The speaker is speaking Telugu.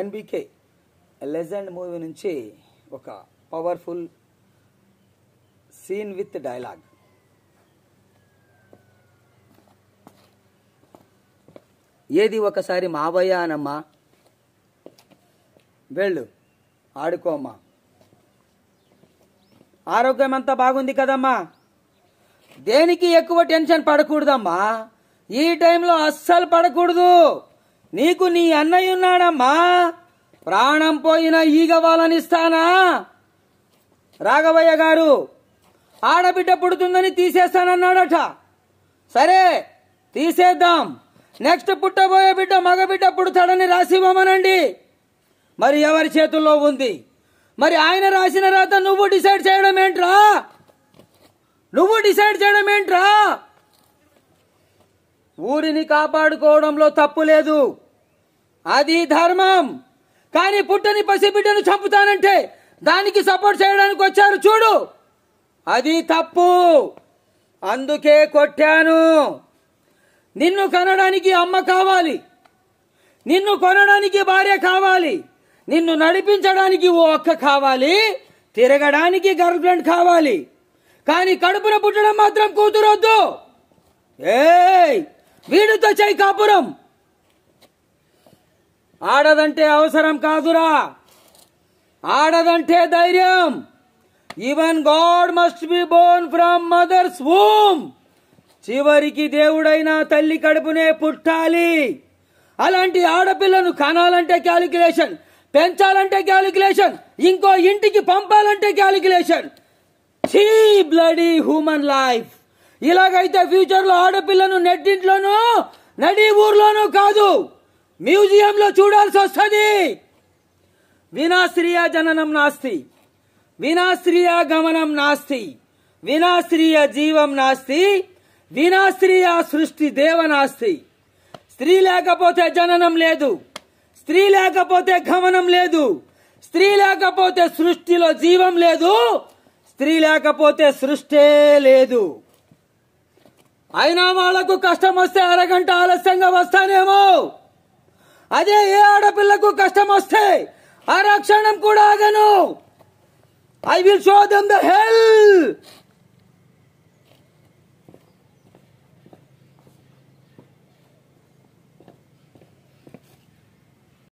ఎన్బికే లెజెండ్ మూవీ నుంచి ఒక పవర్ఫుల్ సీన్ విత్ డైలాగ్ ఏది ఒకసారి మావయ్య అనమ్మా వెళ్ళు ఆడుకోమ్మా ఆరోగ్యం అంతా బాగుంది కదమ్మా దేనికి ఎక్కువ టెన్షన్ పడకూడదమ్మా ఈ టైంలో అస్సలు పడకూడదు నీకు నీ అన్నయ్యున్నాడమ్మా ప్రాణం పోయిన ఈగ వాళ్ళనిస్తానా రాఘవయ్య గారు ఆడబిడ్డ పుడుతుందని తీసేస్తానన్నాడట సరే తీసేద్దాం నెక్స్ట్ పుట్టబోయే బిడ్డ మగబిడ్డ పుడతాడని రాసి ఇవ్వమనండి మరి ఎవరి చేతుల్లో ఉంది మరి ఆయన రాసిన రాత నువ్వు డిసైడ్ చేయడం ఏంట్రా నువ్వు డిసైడ్ చేయడం ఏంట్రా ఊరిని కాపాడుకోవడంలో తప్పు లేదు అది ధర్మం కానీ పుట్టని పసిబిడ్డను చంపుతానంటే దానికి సపోర్ట్ చేయడానికి వచ్చారు చూడు అది తప్పు అందుకే కొట్టాను నిన్ను కనడానికి అమ్మ కావాలి నిన్ను కొనడానికి భార్య కావాలి నిన్ను నడిపించడానికి ఓ అక్క కావాలి తిరగడానికి గర్ల్ ఫ్రెండ్ కావాలి కానీ కడుపున పుట్టడం మాత్రం కూతురొద్దు ఏయ్ వీడితో చేయి కాపురం ఆడదంటే అవసరం కాదురా ఆడదంటే ధైర్యం even God must be born from mother's home చివరికి దేవుడైన తల్లి కడుపునే పుట్టాలి అలాంటి ఆడపిల్లను కనాలంటే క్యాలిక్యులేషన్ పెంచాలంటే క్యాలిక్యులేషన్ ఇంకో ఇంటికి పంపాలంటే క్యాలిక్యులేషన్ చీ బ్లడీ హ్యూమన్ లైఫ్ ఇలాగైతే ఫ్యూచర్లో ఆడపిల్లను నెట్టింట్లోను నడి ఊర్లోనూ కాదు మ్యూజియంలో చూడాల్సి వస్తుంది వినాశ్రీయ జననం నాస్తి వినాశ్రీయ గమనం నాస్తి వినాశ్రీయ జీవం నాస్తి వినాశ్రీయ సృష్టి దేవ నాస్తి స్త్రీ లేకపోతే జననం లేదు స్త్రీ లేకపోతే గమనం లేదు స్త్రీ లేకపోతే సృష్టిలో జీవం లేదు స్త్రీ లేకపోతే సృష్టే లేదు అయినా వాళ్ళకు కష్టం వస్తే అరగంట ఆలస్యంగా వస్తానేమో అదే ఏ ఆడపిల్లకు కష్టం వస్తే ఆ రక్షణం కూడా ఆగను I will show them the hell